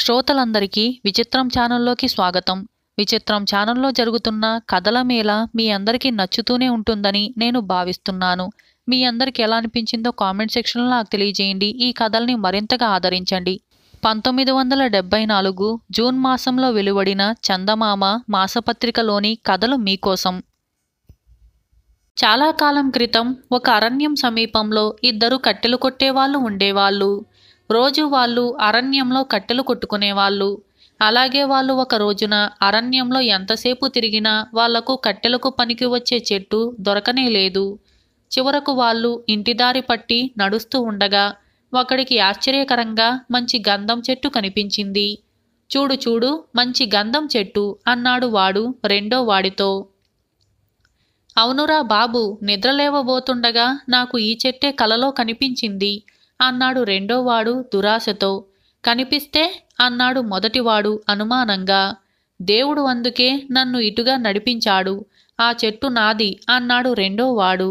శ్రోతలందరికీ విచిత్రం ఛానల్లోకి స్వాగతం విచిత్రం ఛానల్లో జరుగుతున్న కథల మేళ మీ అందరికీ నచ్చుతూనే ఉంటుందని నేను భావిస్తున్నాను మీ అందరికి ఎలా అనిపించిందో కామెంట్ సెక్షన్లో నాకు తెలియజేయండి ఈ కథల్ని మరింతగా ఆదరించండి పంతొమ్మిది వందల డెబ్బై నాలుగు జూన్ మాసంలో వెలువడిన చందమామ మాసపత్రికలోని కథలు మీకోసం చాలా కాలం క్రితం ఒక అరణ్యం సమీపంలో ఇద్దరు కట్టెలు కొట్టేవాళ్ళు ఉండేవాళ్ళు రోజు వాళ్ళు అరణ్యంలో కట్టెలు కొట్టుకునేవాళ్ళు అలాగే వాళ్ళు ఒక రోజున అరణ్యంలో ఎంతసేపు తిరిగినా వాళ్లకు కట్టెలకు పనికి వచ్చే చెట్టు దొరకనే లేదు చివరకు వాళ్ళు ఇంటిదారి పట్టి నడుస్తూ ఉండగా ఒకడికి ఆశ్చర్యకరంగా మంచి గంధం చెట్టు కనిపించింది చూడు చూడు మంచి గంధం చెట్టు అన్నాడు వాడు రెండో వాడితో అవునురా బాబు నిద్రలేవబోతుండగా నాకు ఈ చెట్టే కలలో కనిపించింది అన్నాడు రెండోవాడు దురాశతో కనిపిస్తే అన్నాడు మొదటివాడు అనుమానంగా దేవుడు అందుకే నన్ను ఇటుగా నడిపించాడు ఆ చెట్టు నాది అన్నాడు రెండోవాడు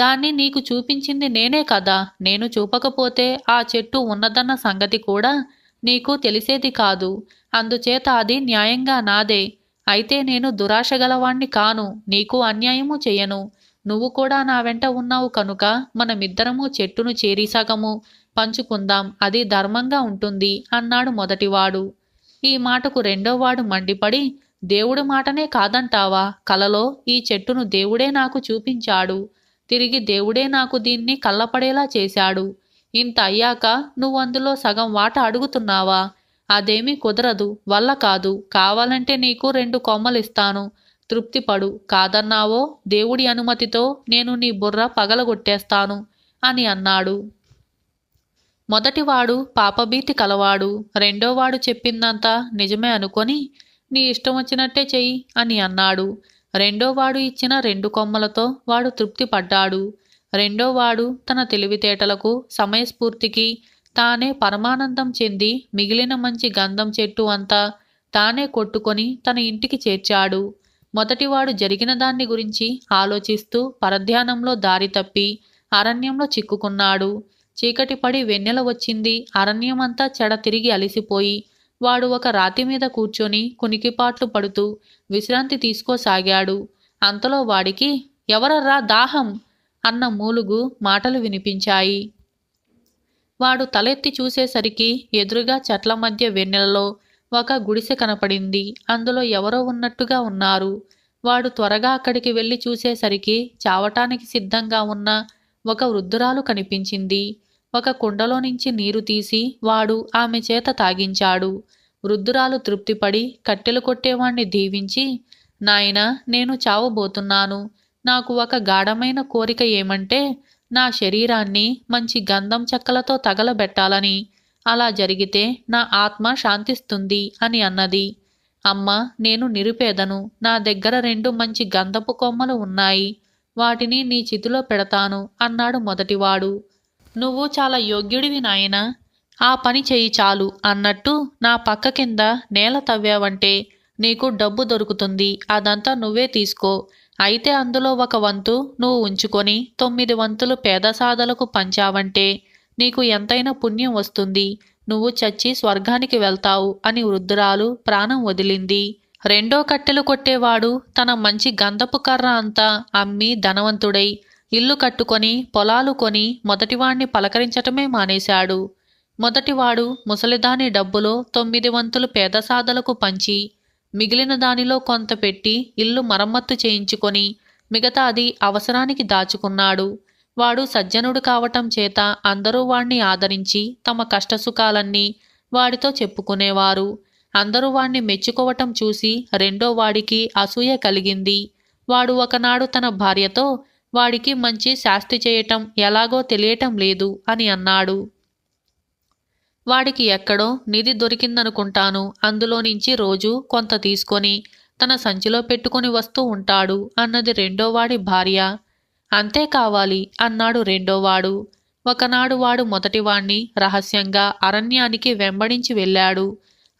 దాన్ని నీకు చూపించింది నేనే కదా నేను చూపకపోతే ఆ చెట్టు ఉన్నదన్న సంగతి కూడా నీకు తెలిసేది కాదు అందుచేత అది న్యాయంగా నాదే అయితే నేను దురాశ గలవాణ్ణి కాను నీకు అన్యాయము చేయను నువ్వు కూడా నా వెంట ఉన్నావు కనుక మనమిద్దరము చెట్టును చేరి సగము పంచుకుందాం అది ధర్మంగా ఉంటుంది అన్నాడు మొదటివాడు ఈ మాటకు రెండోవాడు మండిపడి దేవుడి మాటనే కాదంటావా కలలో ఈ చెట్టును దేవుడే నాకు చూపించాడు తిరిగి దేవుడే నాకు దీన్ని కళ్ళపడేలా చేశాడు ఇంత అయ్యాక నువ్వు అందులో సగం వాట అడుగుతున్నావా అదేమీ కుదరదు వల్ల కాదు కావాలంటే నీకు రెండు కొమ్మలిస్తాను తృప్తిపడు కాదన్నావో దేవుడి అనుమతితో నేను నీ బుర్ర పగలగొట్టేస్తాను అని అన్నాడు మొదటివాడు పాపభీతి కలవాడు రెండోవాడు చెప్పిందంతా నిజమే అనుకొని నీ ఇష్టం వచ్చినట్టే చెయ్యి అని అన్నాడు రెండోవాడు ఇచ్చిన రెండు కొమ్మలతో వాడు తృప్తి పడ్డాడు రెండోవాడు తన తెలివితేటలకు సమయస్ఫూర్తికి తానే పరమానందం చెంది మిగిలిన మంచి గంధం చెట్టు అంతా తానే కొట్టుకొని తన ఇంటికి చేర్చాడు మొదటివాడు జరిగిన దాన్ని గురించి ఆలోచిస్తూ పరధ్యానంలో దారి తప్పి అరణ్యంలో చిక్కుకున్నాడు చీకటి పడి వెన్నెల వచ్చింది అరణ్యమంతా చెడ తిరిగి అలిసిపోయి వాడు ఒక రాతి మీద కూర్చొని కునికిపాట్లు పడుతూ విశ్రాంతి తీసుకోసాగాడు అంతలో వాడికి ఎవరర్రా దాహం అన్న మూలుగు మాటలు వినిపించాయి వాడు తలెత్తి చూసేసరికి ఎదురుగా చెట్ల మధ్య వెన్నెలలో ఒక గుడిసె కనపడింది అందులో ఎవరో ఉన్నట్టుగా ఉన్నారు వాడు త్వరగా అక్కడికి వెళ్ళి చూసేసరికి చావటానికి సిద్ధంగా ఉన్న ఒక వృద్ధురాలు కనిపించింది ఒక కుండలో నుంచి నీరు తీసి వాడు ఆమె చేత తాగించాడు వృద్ధురాలు తృప్తిపడి కట్టెలు కొట్టేవాణ్ణి దీవించి నాయన నేను చావబోతున్నాను నాకు ఒక గాఢమైన కోరిక ఏమంటే నా శరీరాన్ని మంచి గంధం చెక్కలతో తగలబెట్టాలని అలా జరిగితే నా ఆత్మ శాంతిస్తుంది అని అన్నది అమ్మ నేను నిరుపేదను నా దగ్గర రెండు మంచి గంధపు కొమ్మలు ఉన్నాయి వాటిని నీ చితిలో పెడతాను అన్నాడు మొదటివాడు నువ్వు చాలా యోగ్యుడివి నాయనా ఆ పని చేయి చాలు అన్నట్టు నా పక్క కింద నేల తవ్వావంటే నీకు డబ్బు దొరుకుతుంది అదంతా నువ్వే తీసుకో అయితే అందులో ఒక వంతు నువ్వు ఉంచుకొని తొమ్మిది వంతులు పేదసాదలకు పంచావంటే నీకు ఎంతైనా పుణ్యం వస్తుంది నువ్వు చచ్చి స్వర్గానికి వెళ్తావు అని వృద్ధురాలు ప్రాణం వదిలింది రెండో కట్టెలు కొట్టేవాడు తన మంచి గంధపు కర్ర అంతా అమ్మి ధనవంతుడై ఇల్లు కట్టుకొని పొలాలు కొని మొదటివాణ్ణి పలకరించటమే మానేశాడు మొదటివాడు ముసలిదాని డబ్బులో తొమ్మిది వంతులు పేదసాదలకు పంచి మిగిలిన దానిలో కొంత పెట్టి ఇల్లు మరమ్మత్తు చేయించుకొని మిగతాది అవసరానికి దాచుకున్నాడు వాడు సజ్జనుడు కావటం చేత అందరూ వాణ్ణి ఆదరించి తమ కష్టసుఖాలన్నీ వాడితో చెప్పుకునేవారు అందరూ వాణ్ణి మెచ్చుకోవటం చూసి రెండో వాడికి అసూయ కలిగింది వాడు ఒకనాడు తన భార్యతో వాడికి మంచి శాస్తి చేయటం ఎలాగో తెలియటం లేదు అని అన్నాడు వాడికి ఎక్కడో నిధి దొరికిందనుకుంటాను అందులో నుంచి రోజు కొంత తీసుకొని తన సంచిలో పెట్టుకుని వస్తూ ఉంటాడు అన్నది రెండోవాడి భార్య అంతే కావాలి అన్నాడు రెండోవాడు ఒకనాడు వాడు మొదటివాణ్ణి రహస్యంగా అరణ్యానికి వెంబడించి వెళ్ళాడు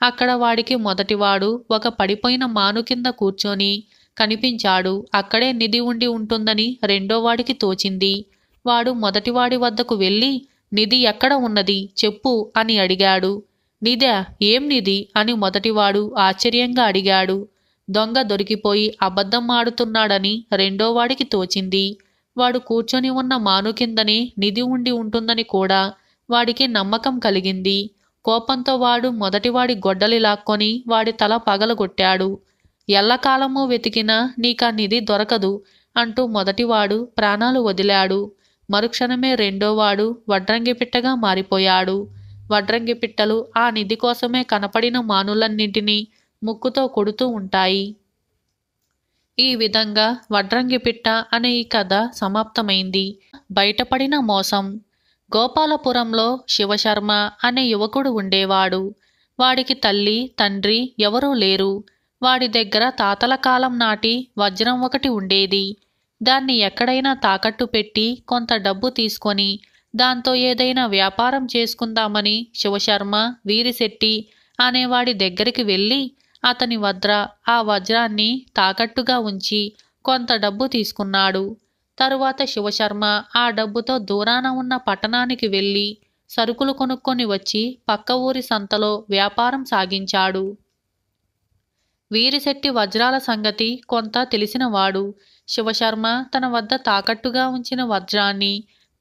అక్కడ వాడికి మొదటివాడు ఒక పడిపోయిన మాను కింద కూర్చొని కనిపించాడు అక్కడే నిధి ఉండి ఉంటుందని రెండోవాడికి తోచింది వాడు మొదటివాడి వద్దకు వెళ్ళి నిధి ఎక్కడ ఉన్నది చెప్పు అని అడిగాడు నిదా ఏం నిధి అని మొదటివాడు ఆశ్చర్యంగా అడిగాడు దొంగ దొరికిపోయి అబద్ధం ఆడుతున్నాడని రెండోవాడికి తోచింది వాడు కూర్చొని ఉన్న మాను కిందని నిధి ఉండి ఉంటుందని కూడా వాడికి నమ్మకం కలిగింది కోపంతో వాడు మొదటివాడి గొడ్డలి లాక్కొని వాడి తల పగలగొట్టాడు ఎల్లకాలము వెతికినా నీకా నిధి దొరకదు అంటూ మొదటివాడు ప్రాణాలు వదిలాడు మరుక్షణమే రెండోవాడు వడ్రంగిపిట్టగా మారిపోయాడు వడ్రంగిపిట్టలు ఆ నిధి కోసమే కనపడిన మానులన్నింటినీ ముక్కుతో కొడుతూ ఉంటాయి ఈ విధంగా వడ్రంగిపిట్ట అనే ఈ కథ సమాప్తమైంది బయటపడిన మోసం గోపాలపురంలో శివశర్మ అనే యువకుడు ఉండేవాడు వాడికి తల్లి తండ్రి ఎవరూ లేరు వాడి దగ్గర తాతల కాలం నాటి వజ్రం ఒకటి ఉండేది దాన్ని ఎక్కడైనా తాకట్టు పెట్టి కొంత డబ్బు తీసుకొని దాంతో ఏదైనా వ్యాపారం చేసుకుందామని శివశర్మ వీరిశెట్టి అనేవాడి దగ్గరికి వెళ్ళి అతని వజ్ర ఆ వజ్రాన్ని తాకట్టుగా ఉంచి కొంత డబ్బు తీసుకున్నాడు తరువాత శివశర్మ ఆ డబ్బుతో దూరాన ఉన్న పట్టణానికి వెళ్ళి సరుకులు కొనుక్కొని వచ్చి పక్క ఊరి సంతలో వ్యాపారం సాగించాడు వీరిశెట్టి వజ్రాల సంగతి కొంత తెలిసినవాడు శివశర్మ తన వద్ద తాకట్టుగా ఉంచిన వజ్రాన్ని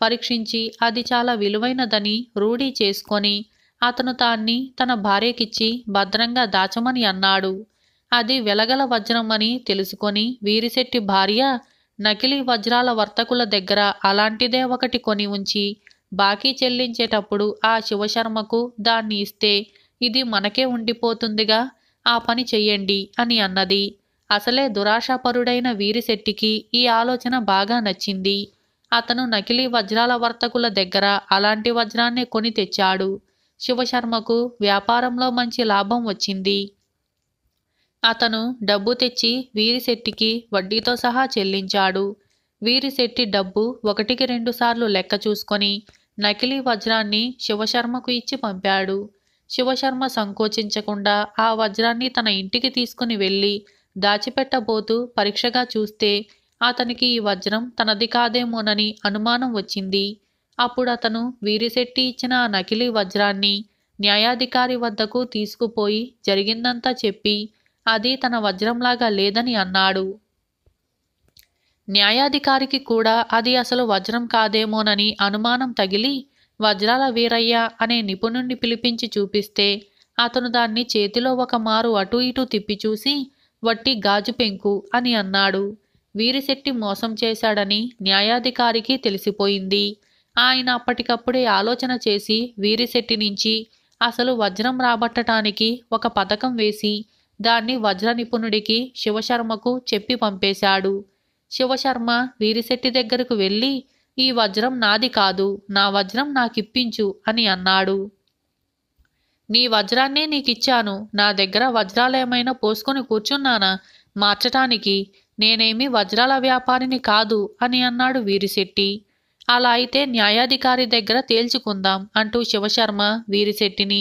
పరీక్షించి అది చాలా విలువైనదని రూఢీ చేసుకొని అతను తాన్ని తన భార్యకిచ్చి భద్రంగా దాచమని అన్నాడు అది వెలగల వజ్రం అని తెలుసుకొని వీరిశెట్టి భార్య నకిలీ వజ్రాల వర్తకుల దగ్గర అలాంటిదే ఒకటి కొని ఉంచి బాకీ చెల్లించేటప్పుడు ఆ శివశర్మకు దాన్ని ఇస్తే ఇది మనకే ఉండిపోతుందిగా ఆ పని చెయ్యండి అని అన్నది అసలే దురాశాపరుడైన వీరిశెట్టికి ఈ ఆలోచన బాగా నచ్చింది అతను నకిలీ వజ్రాల వర్తకుల దగ్గర అలాంటి వజ్రాన్నే కొని తెచ్చాడు శివశర్మకు వ్యాపారంలో మంచి లాభం వచ్చింది అతను డబ్బు తెచ్చి వీరిశెట్టికి వడ్డీతో సహా చెల్లించాడు వీరిశెట్టి డబ్బు ఒకటికి రెండుసార్లు లెక్క చూసుకొని నకిలీ వజ్రాన్ని శివశర్మకు ఇచ్చి పంపాడు శివశర్మ సంకోచించకుండా ఆ వజ్రాన్ని తన ఇంటికి తీసుకుని వెళ్ళి దాచిపెట్టబోతూ పరీక్షగా చూస్తే అతనికి ఈ వజ్రం తనది కాదేమోనని అనుమానం వచ్చింది అప్పుడు అతను వీరిశెట్టి ఇచ్చిన ఆ నకిలీ వజ్రాన్ని న్యాయాధికారి వద్దకు తీసుకుపోయి జరిగిందంతా చెప్పి అది తన వజ్రంలాగా లేదని అన్నాడు న్యాయాధికారికి కూడా అది అసలు వజ్రం కాదేమోనని అనుమానం తగిలి వజ్రాల వీరయ్య అనే నిపుణుణ్ణి పిలిపించి చూపిస్తే అతను దాన్ని చేతిలో ఒక మారు అటు ఇటు తిప్పి చూసి వట్టి గాజు పెంకు అని అన్నాడు వీరిశెట్టి మోసం చేశాడని న్యాయాధికారికి తెలిసిపోయింది ఆయన అప్పటికప్పుడే ఆలోచన చేసి వీరిశెట్టి నుంచి అసలు వజ్రం రాబట్టడానికి ఒక పథకం వేసి దాన్ని వజ్ర నిపుణుడికి శివశర్మకు చెప్పి పంపేశాడు శివశర్మ వీరిశెట్టి దగ్గరకు వెళ్ళి ఈ వజ్రం నాది కాదు నా వజ్రం నాకిప్పించు అని అన్నాడు నీ వజ్రాన్నే నీకిచ్చాను నా దగ్గర వజ్రాలేమైనా పోసుకొని కూర్చున్నానా మార్చటానికి నేనేమి వజ్రాల వ్యాపారిని కాదు అని అన్నాడు వీరిశెట్టి అలా అయితే న్యాయాధికారి దగ్గర తేల్చుకుందాం అంటూ శివశర్మ వీరిశెట్టిని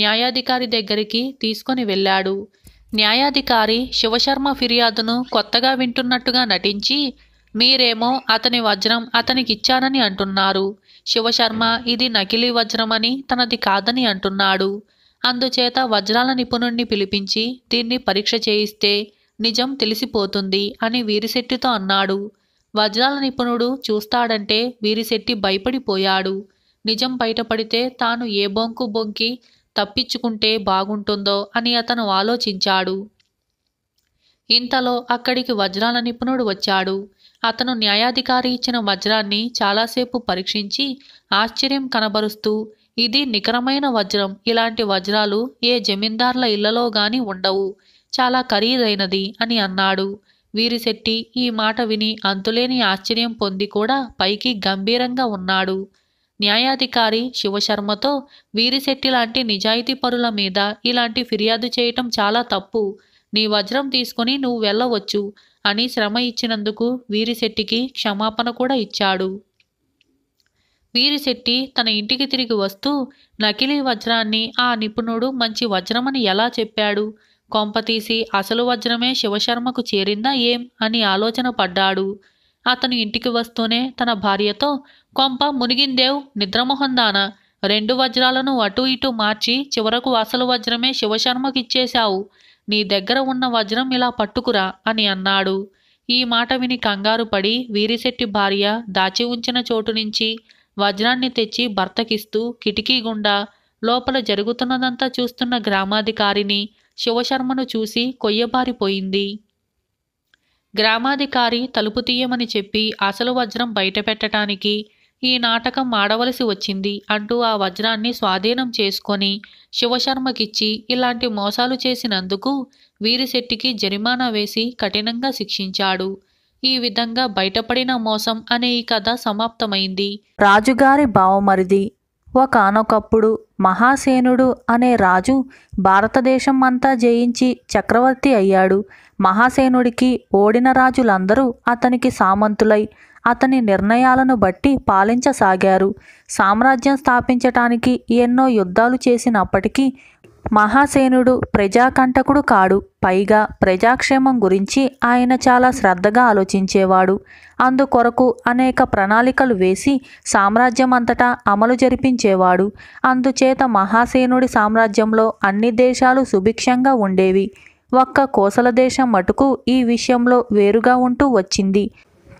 న్యాయాధికారి దగ్గరికి తీసుకొని వెళ్ళాడు న్యాయాధికారి శివశర్మ ఫిర్యాదును కొత్తగా వింటున్నట్టుగా నటించి మీరేమో అతని వజ్రం అతనికిచ్చానని అంటున్నారు శివశర్మ ఇది నకిలీ వజ్రమని తనది కాదని అంటున్నాడు అందుచేత వజ్రాల నిపుణుణ్ణి పిలిపించి దీన్ని పరీక్ష చేయిస్తే నిజం తెలిసిపోతుంది అని వీరిశెట్టితో అన్నాడు వజ్రాల నిపుణుడు చూస్తాడంటే వీరిశెట్టి భయపడిపోయాడు నిజం బయటపడితే తాను ఏ బొంకు బొంకి తప్పించుకుంటే బాగుంటుందో అని అతను ఆలోచించాడు ఇంతలో అక్కడికి వజ్రాల నిపుణుడు వచ్చాడు అతను న్యాయాధికారి ఇచ్చిన వజ్రాన్ని చాలాసేపు పరీక్షించి ఆశ్చర్యం కనబరుస్తూ ఇది నికరమైన వజ్రం ఇలాంటి వజ్రాలు ఏ జమీందార్ల ఇళ్లలో గాని ఉండవు చాలా ఖరీదైనది అని అన్నాడు వీరిశెట్టి ఈ మాట విని అంతులేని ఆశ్చర్యం పొంది కూడా పైకి గంభీరంగా ఉన్నాడు న్యాయాధికారి శివశర్మతో వీరిశెట్టి లాంటి నిజాయితీ పరుల మీద ఇలాంటి ఫిర్యాదు చేయటం చాలా తప్పు నీ వజ్రం తీసుకుని నువ్వు వెళ్ళవచ్చు అని శ్రమ ఇచ్చినందుకు వీరిశెట్టికి క్షమాపణ కూడా ఇచ్చాడు వీరిశెట్టి తన ఇంటికి తిరిగి వస్తూ నకిలీ వజ్రాన్ని ఆ నిపుణుడు మంచి వజ్రమని ఎలా చెప్పాడు కొంపతీసి అసలు వజ్రమే శివశర్మకు చేరిందా ఏం అని ఆలోచన పడ్డాడు అతను ఇంటికి వస్తూనే తన భార్యతో కొంప మునిగిందేవ్ నిద్రమొహందాన రెండు వజ్రాలను అటు ఇటు మార్చి చివరకు అసలు వజ్రమే శివశర్మకిచ్చేశావు నీ దగ్గర ఉన్న వజ్రం ఇలా పట్టుకురా అని అన్నాడు ఈ మాట విని కంగారు పడి వీరిశెట్టి భార్య దాచి ఉంచిన చోటు నుంచి వజ్రాన్ని తెచ్చి భర్తకిస్తూ కిటికీ గుండా లోపల జరుగుతున్నదంతా చూస్తున్న గ్రామాధికారిని శివశర్మను చూసి కొయ్యబారిపోయింది గ్రామాధికారి తలుపు తీయమని చెప్పి అసలు వజ్రం బయటపెట్టడానికి ఈ నాటకం ఆడవలసి వచ్చింది అంటూ ఆ వజ్రాన్ని స్వాధీనం చేసుకొని శివశర్మకిచ్చి ఇలాంటి మోసాలు చేసినందుకు వీరిశెట్టికి జరిమానా వేసి కఠినంగా శిక్షించాడు ఈ విధంగా బయటపడిన మోసం అనే ఈ కథ సమాప్తమైంది రాజుగారి భావమరిది ఒకనొకప్పుడు మహాసేనుడు అనే రాజు భారతదేశం అంతా జయించి చక్రవర్తి అయ్యాడు మహాసేనుడికి ఓడిన రాజులందరూ అతనికి సామంతులై అతని నిర్ణయాలను బట్టి పాలించసాగారు సామ్రాజ్యం స్థాపించటానికి ఎన్నో యుద్ధాలు చేసినప్పటికీ మహాసేనుడు ప్రజాకంటకుడు కాడు పైగా ప్రజాక్షేమం గురించి ఆయన చాలా శ్రద్ధగా ఆలోచించేవాడు అందుకొరకు అనేక ప్రణాళికలు వేసి సామ్రాజ్యమంతటా అమలు జరిపించేవాడు అందుచేత మహాసేనుడి సామ్రాజ్యంలో అన్ని దేశాలు సుభిక్షంగా ఉండేవి ఒక్క కోసల దేశం మటుకు ఈ విషయంలో వేరుగా ఉంటూ వచ్చింది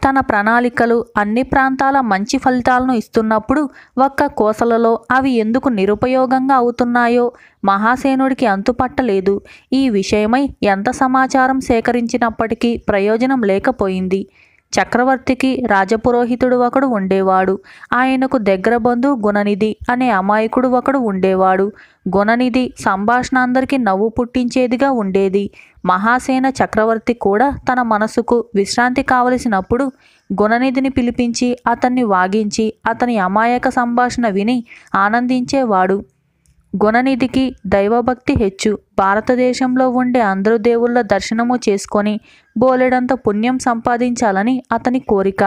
తన ప్రణాళికలు అన్ని ప్రాంతాల మంచి ఫలితాలను ఇస్తున్నప్పుడు ఒక్క కోసలలో అవి ఎందుకు నిరుపయోగంగా అవుతున్నాయో మహాసేనుడికి అంతుపట్టలేదు ఈ విషయమై ఎంత సమాచారం సేకరించినప్పటికీ ప్రయోజనం లేకపోయింది చక్రవర్తికి రాజపురోహితుడు ఒకడు ఉండేవాడు ఆయనకు దగ్గర బంధు గుణనిధి అనే అమాయకుడు ఒకడు ఉండేవాడు గుణనిధి సంభాషణ అందరికీ నవ్వు పుట్టించేదిగా ఉండేది మహాసేన చక్రవర్తి కూడా తన మనసుకు విశ్రాంతి కావలసినప్పుడు గుణనిధిని పిలిపించి అతన్ని వాగించి అతని అమాయక సంభాషణ విని ఆనందించేవాడు గుణనిధికి దైవభక్తి హెచ్చు భారతదేశంలో ఉండే అందరు దేవుళ్ళ దర్శనము చేసుకొని బోలెడంత పుణ్యం సంపాదించాలని అతని కోరిక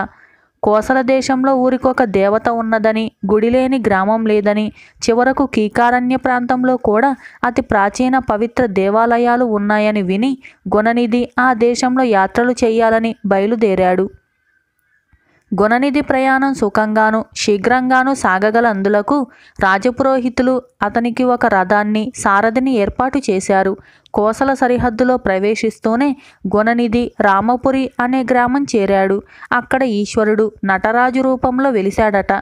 కోసల దేశంలో ఊరికొక దేవత ఉన్నదని గుడి లేని గ్రామం లేదని చివరకు కీకారణ్య ప్రాంతంలో కూడా అతి ప్రాచీన పవిత్ర దేవాలయాలు ఉన్నాయని విని గుణనిధి ఆ దేశంలో యాత్రలు చేయాలని బయలుదేరాడు గుణనిధి ప్రయాణం సుఖంగాను శీఘ్రంగాను సాగగల అందులకు రాజపురోహితులు అతనికి ఒక రథాన్ని సారథిని ఏర్పాటు చేశారు కోసల సరిహద్దులో ప్రవేశిస్తూనే గుణనిధి రామపురి అనే గ్రామం చేరాడు అక్కడ ఈశ్వరుడు నటరాజు రూపంలో వెలిశాడట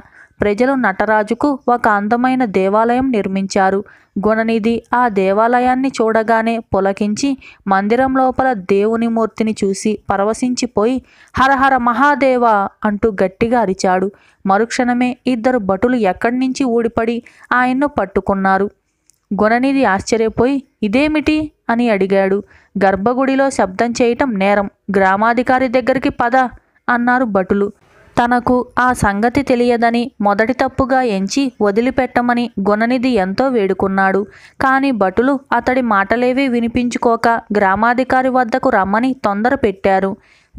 ప్రజలు నటరాజుకు ఒక అందమైన దేవాలయం నిర్మించారు గుణనిధి ఆ దేవాలయాన్ని చూడగానే పులకించి మందిరం లోపల దేవుని మూర్తిని చూసి పరవశించిపోయి హరహర మహాదేవ అంటూ గట్టిగా అరిచాడు మరుక్షణమే ఇద్దరు భటులు ఎక్కడి నుంచి ఊడిపడి ఆయన్ను పట్టుకున్నారు గుణనిధి ఆశ్చర్యపోయి ఇదేమిటి అని అడిగాడు గర్భగుడిలో శబ్దం చేయటం నేరం గ్రామాధికారి దగ్గరికి పద అన్నారు భటులు తనకు ఆ సంగతి తెలియదని మొదటి తప్పుగా ఎంచి వదిలిపెట్టమని గుణనిధి ఎంతో వేడుకున్నాడు కాని భటులు అతడి మాటలేవీ వినిపించుకోక గ్రామాధికారి వద్దకు రమ్మని తొందర పెట్టారు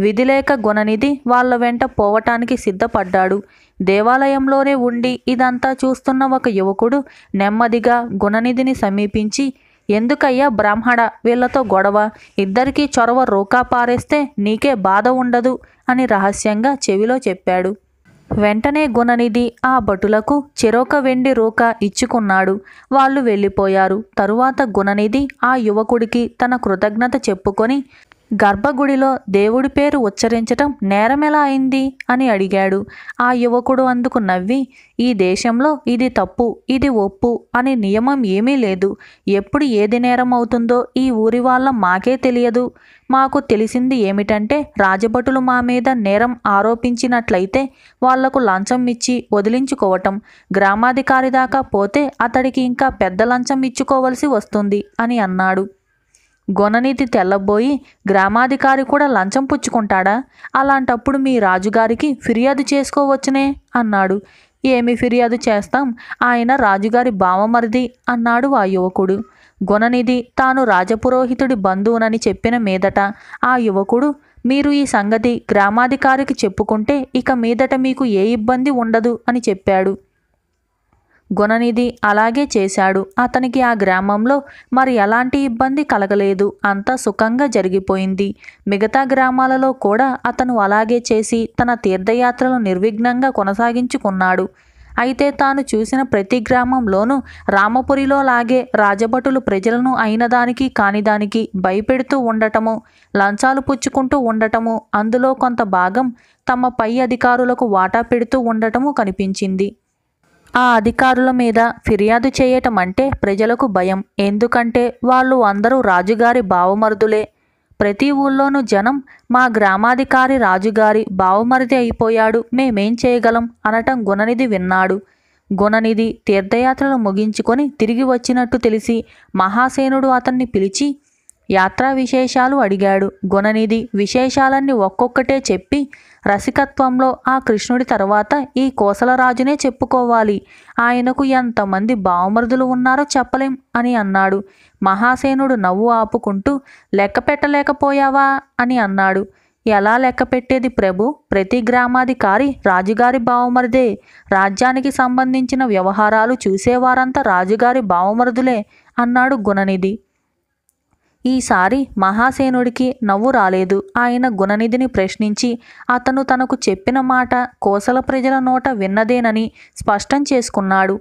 విధిలేక గుణనిధి వాళ్ళ వెంట పోవటానికి సిద్ధపడ్డాడు దేవాలయంలోనే ఉండి ఇదంతా చూస్తున్న ఒక యువకుడు నెమ్మదిగా గుణనిధిని సమీపించి ఎందుకయ్యా బ్రాహ్మణ వీళ్లతో గొడవ ఇద్దరికీ చొరవ రోకా పారేస్తే నీకే బాధ ఉండదు అని రహస్యంగా చెవిలో చెప్పాడు వెంటనే గుణనిధి ఆ భటులకు చెరోక వెండి రోక ఇచ్చుకున్నాడు వాళ్ళు వెళ్ళిపోయారు తరువాత గుణనిధి ఆ యువకుడికి తన కృతజ్ఞత చెప్పుకొని గర్భగుడిలో దేవుడి పేరు ఉచ్చరించటం నేరమెలా అయింది అని అడిగాడు ఆ యువకుడు అందుకు నవ్వి ఈ దేశంలో ఇది తప్పు ఇది ఒప్పు అనే నియమం ఏమీ లేదు ఎప్పుడు ఏది నేరం అవుతుందో ఈ ఊరి వాళ్ళ మాకే తెలియదు మాకు తెలిసింది ఏమిటంటే రాజభటులు మా మీద నేరం ఆరోపించినట్లయితే వాళ్లకు లంచం ఇచ్చి వదిలించుకోవటం గ్రామాధికారి దాకా పోతే అతడికి ఇంకా పెద్ద లంచం ఇచ్చుకోవలసి వస్తుంది అని అన్నాడు గుణనీతి తెల్లబోయి గ్రామాధికారి కూడా లంచం పుచ్చుకుంటాడా అలాంటప్పుడు మీ రాజుగారికి ఫిర్యాదు చేసుకోవచ్చునే అన్నాడు ఏమి ఫిర్యాదు చేస్తాం ఆయన రాజుగారి భావమరిది అన్నాడు ఆ యువకుడు గుణనిధి తాను రాజపురోహితుడి బంధువునని చెప్పిన మీదట ఆ యువకుడు మీరు ఈ సంగతి గ్రామాధికారికి చెప్పుకుంటే ఇక మీదట మీకు ఏ ఇబ్బంది ఉండదు అని చెప్పాడు గుణనిధి అలాగే చేశాడు అతనికి ఆ గ్రామంలో మరి ఎలాంటి ఇబ్బంది కలగలేదు అంతా సుఖంగా జరిగిపోయింది మిగతా గ్రామాలలో కూడా అతను అలాగే చేసి తన తీర్థయాత్రలు నిర్విఘ్నంగా కొనసాగించుకున్నాడు అయితే తాను చూసిన ప్రతి గ్రామంలోనూ రామపురిలో లాగే రాజభటులు ప్రజలను అయినదానికి కానిదానికి భయపెడుతూ ఉండటము లంచాలు పుచ్చుకుంటూ ఉండటము అందులో కొంత భాగం తమ పై అధికారులకు వాటా పెడుతూ ఉండటము కనిపించింది ఆ అధికారుల మీద ఫిర్యాదు చేయటం అంటే ప్రజలకు భయం ఎందుకంటే వాళ్ళు అందరూ రాజుగారి బావమరుదులే ప్రతి ఊళ్ళోనూ జనం మా గ్రామాధికారి రాజుగారి బావమరిది అయిపోయాడు మేమేం చేయగలం అనటం గుణనిధి విన్నాడు గుణనిధి తీర్థయాత్రలు ముగించుకొని తిరిగి వచ్చినట్టు తెలిసి మహాసేనుడు అతన్ని పిలిచి యాత్రా విశేషాలు అడిగాడు గుణనిధి విశేషాలన్నీ ఒక్కొక్కటే చెప్పి రసికత్వంలో ఆ కృష్ణుడి తర్వాత ఈ కోసలరాజునే చెప్పుకోవాలి ఆయనకు ఎంతమంది బావమరుదులు ఉన్నారో చెప్పలేం అని అన్నాడు మహాసేనుడు నవ్వు ఆపుకుంటూ లెక్క పెట్టలేకపోయావా అని అన్నాడు ఎలా లెక్క పెట్టేది ప్రభు ప్రతి గ్రామాధికారి రాజుగారి బావమరిదే రాజ్యానికి సంబంధించిన వ్యవహారాలు చూసేవారంతా రాజుగారి బావమరుదులే అన్నాడు గుణనిధి ఈసారి మహాసేనుడికి నవ్వు రాలేదు ఆయన గుణనిధిని ప్రశ్నించి అతను తనకు చెప్పిన మాట కోసల ప్రజల నోట విన్నదేనని స్పష్టం చేసుకున్నాడు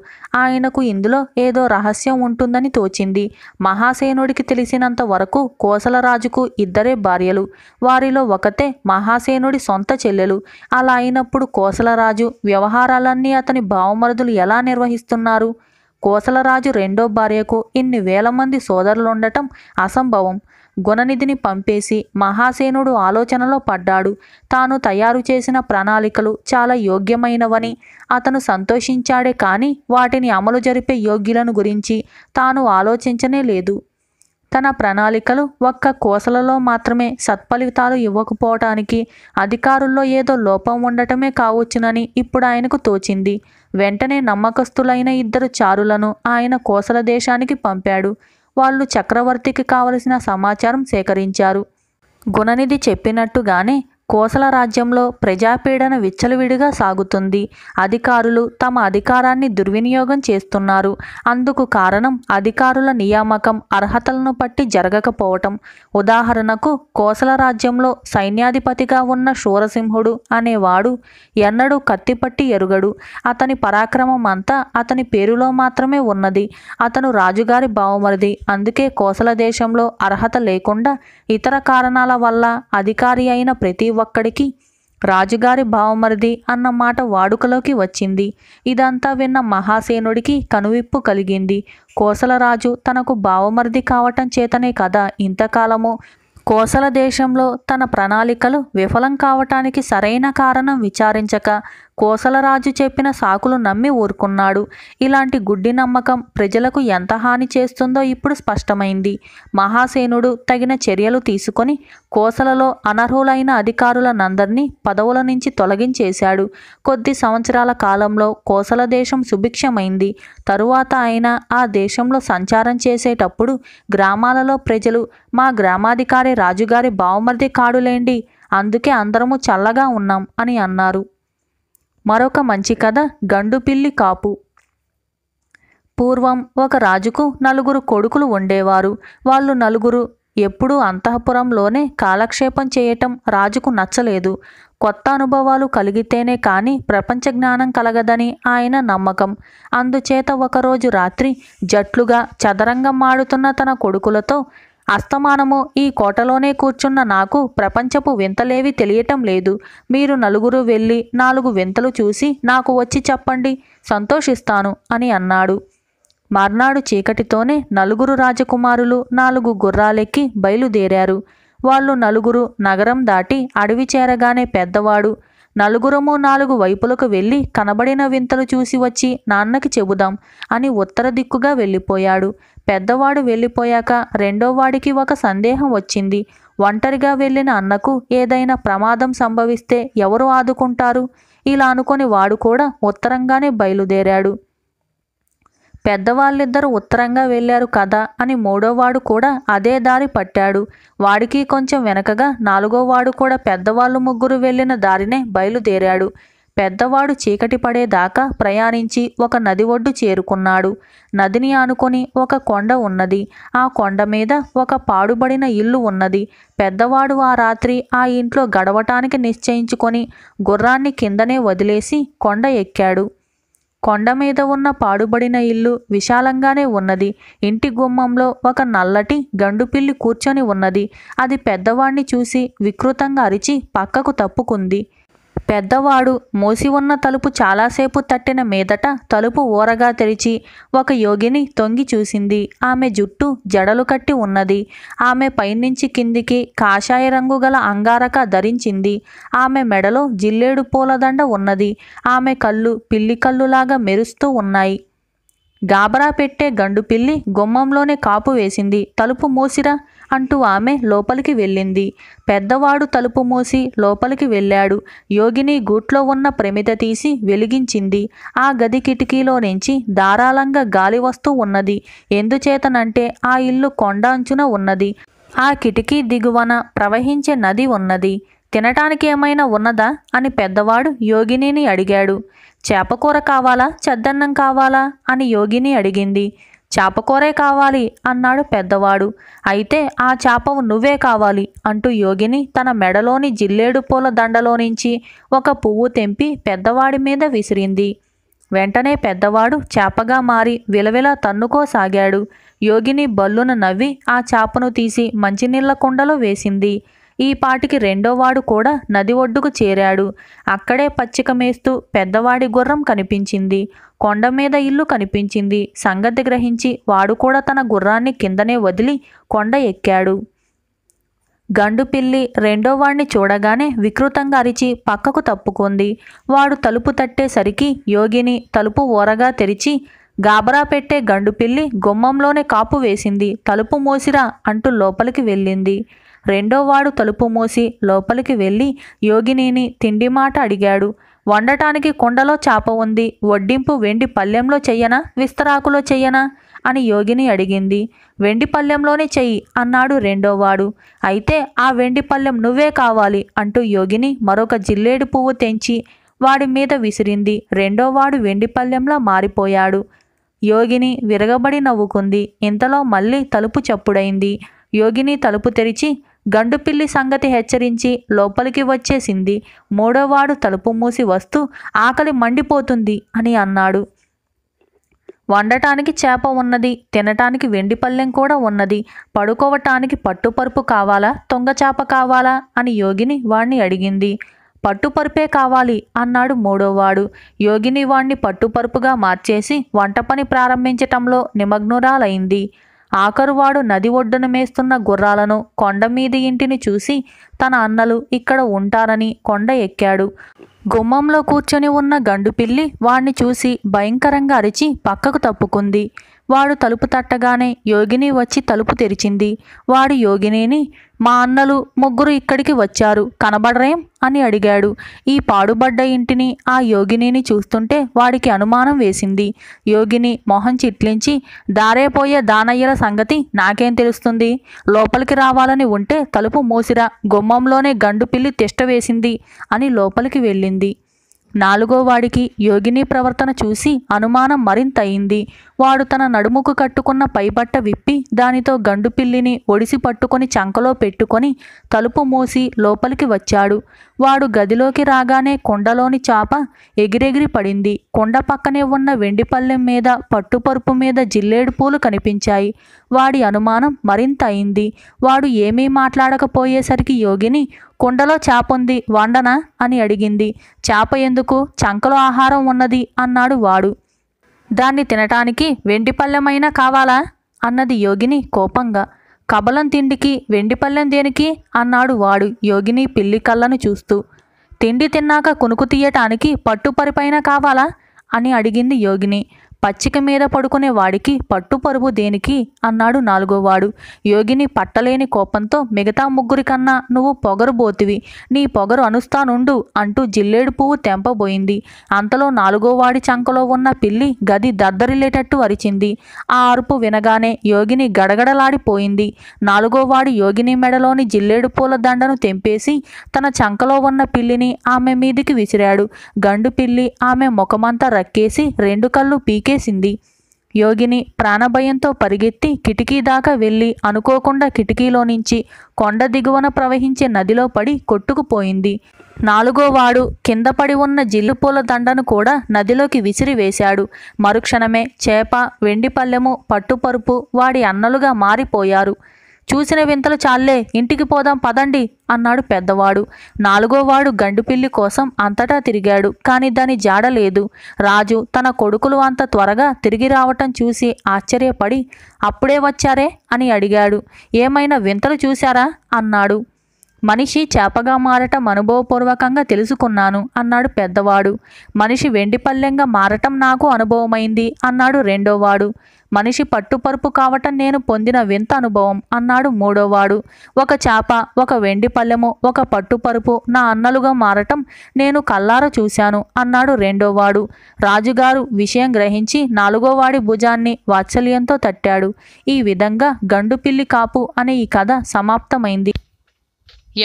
ఆయనకు ఇందులో ఏదో రహస్యం ఉంటుందని తోచింది మహాసేనుడికి తెలిసినంత వరకు కోసలరాజుకు ఇద్దరే భార్యలు వారిలో ఒకతే మహాసేనుడి సొంత చెల్లెలు అలా అయినప్పుడు కోసలరాజు వ్యవహారాలన్నీ అతని భావమరుదులు ఎలా నిర్వహిస్తున్నారు కోసలరాజు రెండో భార్యకు ఇన్ని వేల మంది సోదరులుండటం అసంభవం గుణనిధిని పంపేసి మహాసేనుడు ఆలోచనలో పడ్డాడు తాను తయారు చేసిన ప్రణాళికలు చాలా యోగ్యమైనవని అతను సంతోషించాడే కానీ వాటిని అమలు జరిపే యోగ్యులను గురించి తాను ఆలోచించనే లేదు తన ప్రణాళికలు ఒక్క కోసలలో మాత్రమే సత్ఫలితాలు ఇవ్వకపోవటానికి అధికారుల్లో ఏదో లోపం ఉండటమే కావచ్చునని ఇప్పుడు ఆయనకు తోచింది వెంటనే నమ్మకస్తులైన ఇద్దరు చారులను ఆయన కోసల దేశానికి పంపాడు వాళ్ళు చక్రవర్తికి కావలసిన సమాచారం సేకరించారు గుణనిధి చెప్పినట్టుగానే కోసల రాజ్యంలో ప్రజాపీడన విచ్చలవిడిగా సాగుతుంది అధికారులు తమ అధికారాన్ని దుర్వినియోగం చేస్తున్నారు అందుకు కారణం అధికారుల నియామకం అర్హతలను బట్టి జరగకపోవటం ఉదాహరణకు కోసల రాజ్యంలో సైన్యాధిపతిగా ఉన్న శూరసింహుడు అనేవాడు ఎన్నడూ కత్తిపట్టి ఎరుగడు అతని పరాక్రమం అంతా అతని పేరులో మాత్రమే ఉన్నది అతను రాజుగారి బావమరిది అందుకే కోసల దేశంలో అర్హత లేకుండా ఇతర కారణాల వల్ల అధికారి అయిన ప్రతి ఒక్కడికి రాజుగారి భావమరిది అన్న మాట వాడుకలోకి వచ్చింది ఇదంతా విన్న మహాసేనుడికి కనువిప్పు కలిగింది కోసలరాజు తనకు భావమరిది కావటం చేతనే కదా ఇంతకాలము కోసల దేశంలో తన ప్రణాళికలు విఫలం కావటానికి సరైన కారణం విచారించక కోసలరాజు చెప్పిన సాకులు నమ్మి ఊరుకున్నాడు ఇలాంటి గుడ్డి నమ్మకం ప్రజలకు ఎంత హాని చేస్తుందో ఇప్పుడు స్పష్టమైంది మహాసేనుడు తగిన చర్యలు తీసుకొని కోసలలో అనర్హులైన అధికారులనందరినీ పదవుల నుంచి తొలగించేశాడు కొద్ది సంవత్సరాల కాలంలో కోసల దేశం సుభిక్షమైంది తరువాత ఆయన ఆ దేశంలో సంచారం చేసేటప్పుడు గ్రామాలలో ప్రజలు మా గ్రామాధికారి రాజుగారి బావమర్ది కాడులేండి అందుకే అందరము చల్లగా ఉన్నాం అని అన్నారు మరొక మంచి కథ గండుపిల్లి కాపు పూర్వం ఒక రాజుకు నలుగురు కొడుకులు ఉండేవారు వాళ్ళు నలుగురు ఎప్పుడూ అంతఃపురంలోనే కాలక్షేపం చేయటం రాజుకు నచ్చలేదు కొత్త అనుభవాలు కలిగితేనే కానీ ప్రపంచ జ్ఞానం కలగదని ఆయన నమ్మకం అందుచేత ఒకరోజు రాత్రి జట్లుగా చదరంగం ఆడుతున్న తన కొడుకులతో అస్తమానము ఈ కోటలోనే కూర్చున్న నాకు ప్రపంచపు వింతలేవి తెలియటం లేదు మీరు నలుగురు వెళ్ళి నాలుగు వింతలు చూసి నాకు వచ్చి చెప్పండి సంతోషిస్తాను అని అన్నాడు మర్నాడు చీకటితోనే నలుగురు రాజకుమారులు నాలుగు గుర్రాలెక్కి బయలుదేరారు వాళ్ళు నలుగురు నగరం దాటి అడవి చేరగానే పెద్దవాడు నలుగురము నాలుగు వైపులకు వెళ్ళి కనబడిన వింతలు చూసి వచ్చి నాన్నకి చెబుదాం అని ఉత్తర దిక్కుగా వెళ్ళిపోయాడు పెద్దవాడు వెళ్ళిపోయాక రెండో వాడికి ఒక సందేహం వచ్చింది ఒంటరిగా వెళ్ళిన అన్నకు ఏదైనా ప్రమాదం సంభవిస్తే ఎవరు ఆదుకుంటారు ఇలా అనుకొని వాడు కూడా ఉత్తరంగానే బయలుదేరాడు పెద్దవాళ్ళిద్దరూ ఉత్తరంగా వెళ్ళారు కదా అని మూడోవాడు కూడా అదే దారి పట్టాడు వాడికి కొంచెం వెనకగా నాలుగోవాడు కూడా పెద్దవాళ్ళు ముగ్గురు వెళ్ళిన దారినే బయలుదేరాడు పెద్దవాడు చీకటి పడేదాకా ప్రయాణించి ఒక నది ఒడ్డు చేరుకున్నాడు నదిని ఆనుకొని ఒక కొండ ఉన్నది ఆ కొండ మీద ఒక పాడుబడిన ఇల్లు ఉన్నది పెద్దవాడు ఆ రాత్రి ఆ ఇంట్లో గడవటానికి నిశ్చయించుకొని గుర్రాన్ని కిందనే వదిలేసి కొండ ఎక్కాడు కొండ మీద ఉన్న పాడుబడిన ఇల్లు విశాలంగానే ఉన్నది ఇంటి గుమ్మంలో ఒక నల్లటి గండుపిల్లి కూర్చొని ఉన్నది అది పెద్దవాణ్ణి చూసి వికృతంగా అరిచి పక్కకు తప్పుకుంది పెద్దవాడు మోసి ఉన్న తలుపు చాలాసేపు తట్టిన మీదట తలుపు ఊరగా తెరిచి ఒక యోగిని తొంగి చూసింది ఆమె జుట్టు జడలు కట్టి ఉన్నది ఆమె పైనుంచి కిందికి కాషాయ రంగు గల అంగారక ధరించింది ఆమె మెడలో జిల్లేడు పూలదండ ఉన్నది ఆమె కళ్ళు పిల్లి కళ్ళులాగా మెరుస్తూ ఉన్నాయి గాబరా పెట్టే గండు పిల్లి గుమ్మంలోనే కాపు వేసింది తలుపు మూసిరా అంటూ ఆమె లోపలికి వెళ్ళింది పెద్దవాడు తలుపు మూసి లోపలికి వెళ్ళాడు యోగిని గూట్లో ఉన్న ప్రమిద తీసి వెలిగించింది ఆ గది కిటికీలో నుంచి ధారాళంగా గాలి వస్తూ ఉన్నది ఎందుచేతనంటే ఆ ఇల్లు కొండ అంచున ఉన్నది ఆ కిటికీ దిగువన ప్రవహించే నది ఉన్నది తినటానికి ఏమైనా ఉన్నదా అని పెద్దవాడు యోగినిని అడిగాడు చేపకూర కావాలా చెద్దన్నం కావాలా అని యోగిని అడిగింది చేపకూరే కావాలి అన్నాడు పెద్దవాడు అయితే ఆ చేపవు నువ్వే కావాలి అంటూ యోగిని తన మెడలోని జిల్లేడు పూల దండలో నుంచి ఒక పువ్వు తెంపి పెద్దవాడి మీద విసిరింది వెంటనే పెద్దవాడు చేపగా మారి విలవిల తన్నుకోసాగాడు యోగిని బల్లున నవ్వి ఆ చేపను తీసి మంచినీళ్ల కుండలో వేసింది ఈ పాటికి రెండోవాడు కూడా నది ఒడ్డుకు చేరాడు అక్కడే పచ్చిక మేస్తూ పెద్దవాడి గుర్రం కనిపించింది కొండ మీద ఇల్లు కనిపించింది సంగతి గ్రహించి వాడు కూడా తన గుర్రాన్ని కిందనే వదిలి కొండ ఎక్కాడు గండు పిల్లి రెండో వాడిని చూడగానే వికృతంగా అరిచి పక్కకు తప్పుకుంది వాడు తలుపు తట్టేసరికి యోగిని తలుపు ఓరగా తెరిచి గాబరా పెట్టే గండు పిల్లి గుమ్మంలోనే కాపు వేసింది తలుపు మోసిరా అంటూ లోపలికి వెళ్ళింది రెండోవాడు తలుపు మూసి లోపలికి వెళ్ళి యోగినిని తిండి మాట అడిగాడు వండటానికి కుండలో చాప ఉంది వడ్డింపు వెండి పల్లెంలో చెయ్యనా విస్తరాకులో చెయ్యనా అని యోగిని అడిగింది వెండి పల్లెంలోనే చెయ్యి అన్నాడు రెండోవాడు అయితే ఆ వెండి పల్లెం నువ్వే కావాలి అంటూ యోగిని మరొక జిల్లేడు పువ్వు తెంచి వాడి మీద విసిరింది రెండోవాడు వెండి పల్లెంలో మారిపోయాడు యోగిని విరగబడి నవ్వుకుంది ఇంతలో మళ్ళీ తలుపు చప్పుడైంది యోగిని తలుపు తెరిచి గండుపిల్లి సంగతి హెచ్చరించి లోపలికి వచ్చేసింది మూడోవాడు తలుపు మూసి వస్తూ ఆకలి మండిపోతుంది అని అన్నాడు వండటానికి చేప ఉన్నది తినటానికి వెండి పల్లెం కూడా ఉన్నది పడుకోవటానికి పట్టుపరుపు కావాలా తొంగచేప కావాలా అని యోగిని వాణ్ణి అడిగింది పట్టుపరుపే కావాలి అన్నాడు మూడోవాడు యోగిని వాణ్ణి పట్టుపరుపుగా మార్చేసి వంట పని ప్రారంభించటంలో నిమగ్నురాలైంది ఆఖరువాడు నది ఒడ్డున మేస్తున్న గుర్రాలను కొండమీది ఇంటిని చూసి తన అన్నలు ఇక్కడ ఉంటారని కొండ ఎక్కాడు గుమ్మంలో కూర్చొని ఉన్న గండుపిల్లి వాణ్ణి చూసి భయంకరంగా అరిచి పక్కకు తప్పుకుంది వాడు తలుపు తట్టగానే యోగిని వచ్చి తలుపు తెరిచింది వాడు యోగినిని మా అన్నలు ముగ్గురు ఇక్కడికి వచ్చారు కనబడరేం అని అడిగాడు ఈ పాడుబడ్డ ఇంటిని ఆ యోగినిని చూస్తుంటే వాడికి అనుమానం వేసింది యోగిని మొహం చిట్లించి దారేపోయే దానయ్యల సంగతి నాకేం తెలుస్తుంది లోపలికి రావాలని ఉంటే తలుపు మూసిరా గుమ్మంలోనే గండు పిల్లి తిష్టవేసింది అని లోపలికి వెళ్ళింది నాలుగోవాడికి యోగిని ప్రవర్తన చూసి అనుమానం మరింత అయింది వాడు తన నడుముకు కట్టుకున్న పైబట్ట విప్పి దానితో గండు పిల్లిని ఒడిసి పట్టుకొని చంకలో పెట్టుకొని తలుపు మూసి లోపలికి వచ్చాడు వాడు గదిలోకి రాగానే కొండలోని చాప ఎగిరెగిరి పడింది కొండ పక్కనే ఉన్న వెండిపల్లెం మీద పట్టుపరుపు మీద జిల్లేడు పూలు కనిపించాయి వాడి అనుమానం మరింత అయింది వాడు ఏమీ మాట్లాడకపోయేసరికి యోగిని కుండలో ఉంది వండనా అని అడిగింది చేప ఎందుకు చంకలో ఆహారం ఉన్నది అన్నాడు వాడు దాన్ని తినటానికి వెండి వెండిపల్లెమైనా కావాలా అన్నది యోగిని కోపంగా కబలం తిండికి వెండిపల్లెం దేనికి అన్నాడు వాడు యోగిని పిల్లి కళ్ళను చూస్తూ తిండి తిన్నాక కునుకు తీయటానికి పట్టుపరిపైన కావాలా అని అడిగింది యోగిని పచ్చిక మీద పడుకునే వాడికి పట్టుపరుపు దేనికి అన్నాడు నాలుగోవాడు యోగిని పట్టలేని కోపంతో మిగతా ముగ్గురికన్నా నువ్వు పొగరు బోతివి నీ పొగరు అనుస్తానుండు అంటూ జిల్లేడు పువ్వు తెంపబోయింది అంతలో నాలుగోవాడి చంకలో ఉన్న పిల్లి గది దద్దరిల్లేటట్టు అరిచింది ఆ అరుపు వినగానే యోగిని గడగడలాడిపోయింది నాలుగోవాడి యోగిని మెడలోని జిల్లేడు పూల దండను తెంపేసి తన చంకలో ఉన్న పిల్లిని ఆమె మీదికి విసిరాడు గండు పిల్లి ఆమె ముఖమంతా రక్కేసి రెండు కళ్ళు పీకే తిరిగేసింది యోగిని ప్రాణభయంతో పరిగెత్తి కిటికీ దాకా వెళ్ళి అనుకోకుండా కిటికీలో నుంచి కొండ దిగువన ప్రవహించే నదిలో పడి కొట్టుకుపోయింది వాడు కింద పడి ఉన్న జిల్లుపూల దండను కూడా నదిలోకి విసిరి వేశాడు మరుక్షణమే చేప వెండి పల్లెము పట్టుపరుపు వాడి అన్నలుగా మారిపోయారు చూసిన వింతలు చాలే ఇంటికి పోదాం పదండి అన్నాడు పెద్దవాడు నాలుగోవాడు గండుపిల్లి కోసం అంతటా తిరిగాడు కాని దాని జాడ లేదు రాజు తన కొడుకులు అంత త్వరగా తిరిగి రావటం చూసి ఆశ్చర్యపడి అప్పుడే వచ్చారే అని అడిగాడు ఏమైనా వింతలు చూశారా అన్నాడు మనిషి చేపగా మారటం అనుభవపూర్వకంగా తెలుసుకున్నాను అన్నాడు పెద్దవాడు మనిషి వెండి పల్లెంగా మారటం నాకు అనుభవమైంది అన్నాడు రెండోవాడు మనిషి పట్టుపరుపు కావటం నేను పొందిన వింత అనుభవం అన్నాడు మూడోవాడు ఒక చేప ఒక వెండి పల్లెము ఒక పట్టుపరుపు నా అన్నలుగా మారటం నేను కల్లార చూశాను అన్నాడు రెండోవాడు రాజుగారు విషయం గ్రహించి నాలుగోవాడి భుజాన్ని వాత్సల్యంతో తట్టాడు ఈ విధంగా పిల్లి కాపు అనే ఈ కథ సమాప్తమైంది